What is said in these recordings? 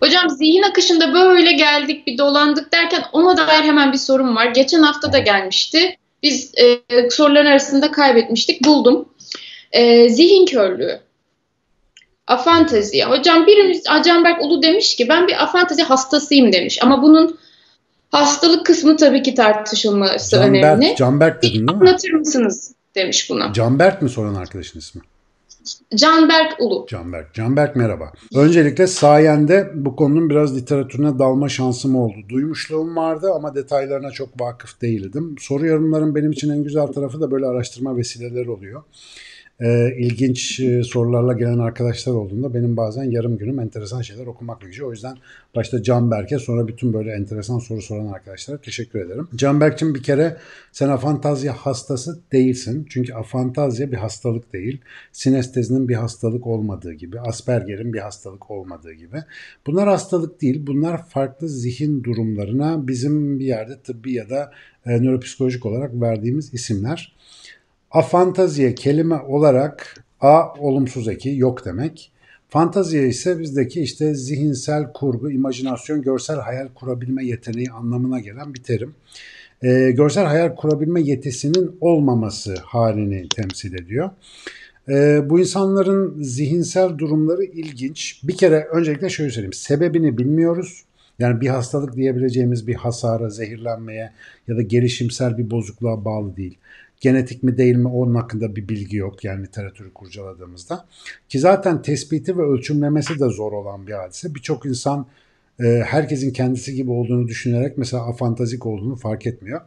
Hocam zihin akışında böyle geldik bir dolandık derken ona dair hemen bir sorum var. Geçen hafta da gelmişti. Biz e, soruların arasında kaybetmiştik. Buldum. E, zihin körlüğü. Afantazi. Hocam birimiz Acanberk Ulu demiş ki ben bir afantazi hastasıyım demiş. Ama bunun hastalık kısmı tabii ki tartışılması Canberk, önemli. Canberk dedin değil mi? Anlatır mısınız demiş buna. Canberk mi soran arkadaşın ismi? Canberk Ulu. Canberk. Canberk merhaba. Öncelikle sayende bu konunun biraz literatürüne dalma şansım oldu. Duymuşluğum vardı ama detaylarına çok vakıf değildim. Soru yorumların benim için en güzel tarafı da böyle araştırma vesileleri oluyor. Ee, e, ilginç sorularla gelen arkadaşlar olduğunda benim bazen yarım günüm enteresan şeyler okumakla geçiyor. O yüzden başta Can Berke sonra bütün böyle enteresan soru soran arkadaşlara teşekkür ederim. Can Canberk'cim bir kere sen afantazya hastası değilsin. Çünkü afantazya bir hastalık değil. Sinestezinin bir hastalık olmadığı gibi, Asperger'in bir hastalık olmadığı gibi. Bunlar hastalık değil. Bunlar farklı zihin durumlarına bizim bir yerde tıbbi ya da e, nöropsikolojik olarak verdiğimiz isimler. Afantaziye kelime olarak a olumsuz eki yok demek. Fantaziye ise bizdeki işte zihinsel kurgu, imajinasyon, görsel hayal kurabilme yeteneği anlamına gelen bir terim. E, görsel hayal kurabilme yetisinin olmaması halini temsil ediyor. E, bu insanların zihinsel durumları ilginç. Bir kere öncelikle şöyle söyleyeyim. Sebebini bilmiyoruz. Yani bir hastalık diyebileceğimiz bir hasara, zehirlenmeye ya da gelişimsel bir bozukluğa bağlı değil. Genetik mi değil mi onun hakkında bir bilgi yok yani literatürü kurcaladığımızda. Ki zaten tespiti ve ölçümlemesi de zor olan bir hadise. Birçok insan e, herkesin kendisi gibi olduğunu düşünerek mesela afantazik olduğunu fark etmiyor.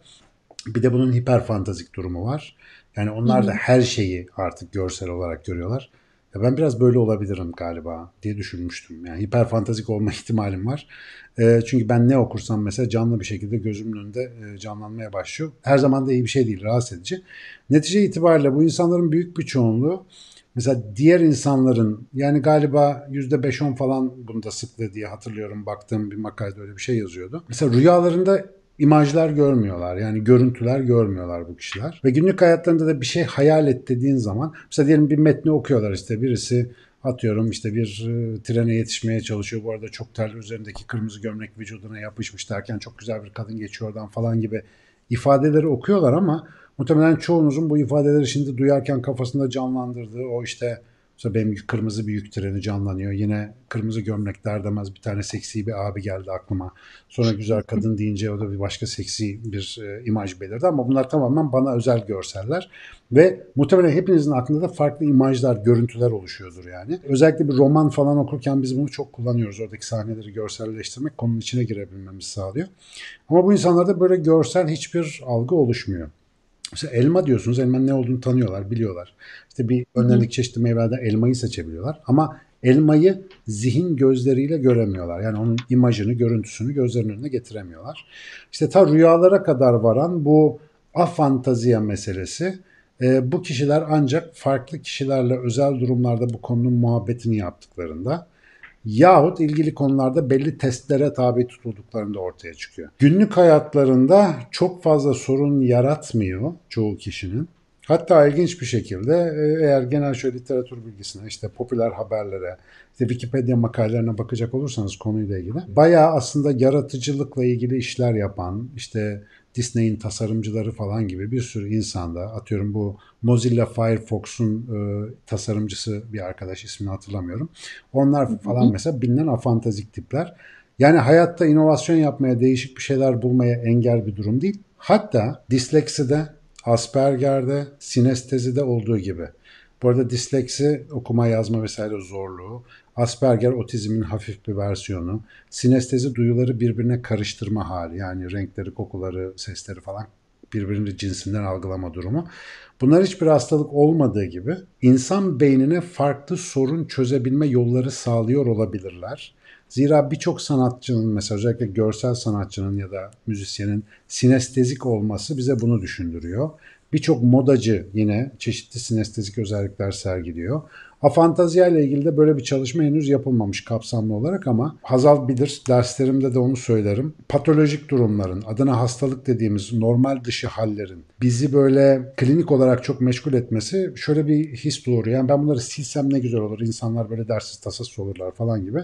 Bir de bunun hiperfantazik durumu var. Yani onlar da her şeyi artık görsel olarak görüyorlar. Ya ben biraz böyle olabilirim galiba diye düşünmüştüm. Yani hiperfantastik olma ihtimalim var. E, çünkü ben ne okursam mesela canlı bir şekilde gözümün önünde e, canlanmaya başlıyor. Her zaman da iyi bir şey değil, rahatsız edici. Netice itibariyle bu insanların büyük bir çoğunluğu mesela diğer insanların yani galiba %5-10 falan bunda sıklığı diye hatırlıyorum baktığım bir makalede öyle bir şey yazıyordu. Mesela rüyalarında imajlar görmüyorlar. Yani görüntüler görmüyorlar bu kişiler. Ve günlük hayatlarında da bir şey hayal et dediğin zaman mesela diyelim bir metni okuyorlar işte birisi atıyorum işte bir e, trene yetişmeye çalışıyor. Bu arada çok terli üzerindeki kırmızı gömlek vücuduna yapışmış derken çok güzel bir kadın geçiyor oradan falan gibi ifadeleri okuyorlar ama muhtemelen çoğunuzun bu ifadeleri şimdi duyarken kafasında canlandırdığı o işte Mesela benim kırmızı bir yük treni canlanıyor. Yine kırmızı gömlek der bir tane seksi bir abi geldi aklıma. Sonra güzel kadın deyince o da bir başka seksi bir e, imaj belirdi ama bunlar tamamen bana özel görseller. Ve muhtemelen hepinizin aklında da farklı imajlar, görüntüler oluşuyordur yani. Özellikle bir roman falan okurken biz bunu çok kullanıyoruz. Oradaki sahneleri görselleştirmek konunun içine girebilmemizi sağlıyor. Ama bu insanlarda böyle görsel hiçbir algı oluşmuyor. Mesela elma diyorsunuz. Elmanın ne olduğunu tanıyorlar, biliyorlar. İşte bir önlerdeki çeşitli meyvelerden elmayı seçebiliyorlar. Ama elmayı zihin gözleriyle göremiyorlar. Yani onun imajını, görüntüsünü gözlerinin önüne getiremiyorlar. İşte ta rüyalara kadar varan bu afantaziya meselesi e, bu kişiler ancak farklı kişilerle özel durumlarda bu konunun muhabbetini yaptıklarında yahut ilgili konularda belli testlere tabi tutulduklarında ortaya çıkıyor. Günlük hayatlarında çok fazla sorun yaratmıyor çoğu kişinin Hatta ilginç bir şekilde e, eğer genel şöyle literatür bilgisine, işte popüler haberlere, işte Wikipedia makalelerine bakacak olursanız konuyla ilgili bayağı aslında yaratıcılıkla ilgili işler yapan, işte Disney'in tasarımcıları falan gibi bir sürü insanda atıyorum bu Mozilla Firefox'un e, tasarımcısı bir arkadaş ismini hatırlamıyorum. Onlar falan mesela bilinen afantazik tipler. Yani hayatta inovasyon yapmaya, değişik bir şeyler bulmaya engel bir durum değil. Hatta dislekside Asperger'de, sinestezide olduğu gibi. Bu arada disleksi, okuma yazma vesaire zorluğu, Asperger otizmin hafif bir versiyonu, sinestezi duyuları birbirine karıştırma hali yani renkleri, kokuları, sesleri falan birbirini cinsinden algılama durumu. Bunlar hiçbir hastalık olmadığı gibi insan beynine farklı sorun çözebilme yolları sağlıyor olabilirler. Zira birçok sanatçının mesela özellikle görsel sanatçının ya da müzisyenin sinestezik olması bize bunu düşündürüyor. Birçok modacı yine çeşitli sinestezik özellikler sergiliyor. Afantaziya ile ilgili de böyle bir çalışma henüz yapılmamış kapsamlı olarak ama Hazal bilir derslerimde de onu söylerim. Patolojik durumların adına hastalık dediğimiz normal dışı hallerin bizi böyle klinik olarak çok meşgul etmesi şöyle bir his doğuruyor. Yani ben bunları silsem ne güzel olur insanlar böyle dersiz tasasız olurlar falan gibi.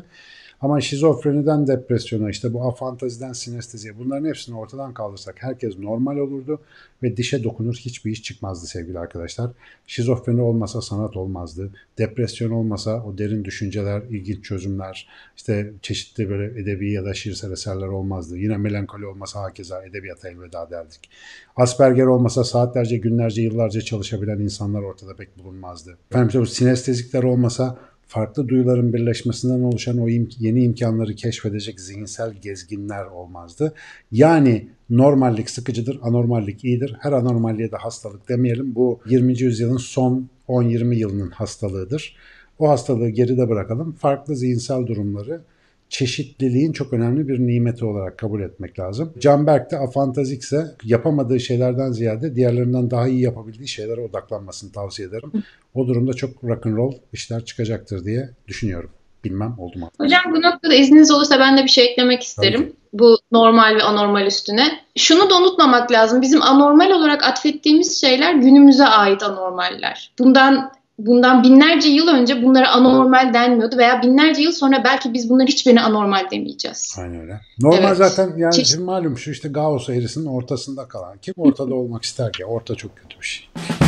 Ama şizofreniden depresyona, işte bu afantaziden sinesteziye bunların hepsini ortadan kaldırsak herkes normal olurdu ve dişe dokunur hiçbir iş çıkmazdı sevgili arkadaşlar. Şizofreni olmasa sanat olmazdı. Depresyon olmasa o derin düşünceler, ilginç çözümler, işte çeşitli böyle edebi ya da şiirsel eserler olmazdı. Yine melankoli olmasa hakeza edebiyata elveda derdik. Asperger olmasa saatlerce, günlerce, yıllarca çalışabilen insanlar ortada pek bulunmazdı. Efendim sinestezikler olmasa farklı duyuların birleşmesinden oluşan o im- yeni imkanları keşfedecek zihinsel gezginler olmazdı. Yani normallik sıkıcıdır, anormallik iyidir. Her anormalliğe de hastalık demeyelim. Bu 20. yüzyılın son 10-20 yılının hastalığıdır. O hastalığı geride bırakalım. Farklı zihinsel durumları çeşitliliğin çok önemli bir nimeti olarak kabul etmek lazım. Canberk de afantazikse yapamadığı şeylerden ziyade diğerlerinden daha iyi yapabildiği şeylere odaklanmasını tavsiye ederim. O durumda çok rock and roll işler çıkacaktır diye düşünüyorum. Bilmem oldu mu? Hocam bu noktada izniniz olursa ben de bir şey eklemek isterim. Bu normal ve anormal üstüne. Şunu da unutmamak lazım. Bizim anormal olarak atfettiğimiz şeyler günümüze ait anormaller. Bundan bundan binlerce yıl önce bunlara anormal denmiyordu veya binlerce yıl sonra belki biz bunların hiçbirini anormal demeyeceğiz. Aynen öyle. Normal evet. zaten yani Çeşit... malum şu işte Gauss eğrisinin ortasında kalan. Kim ortada olmak ister ki? Orta çok kötü bir şey.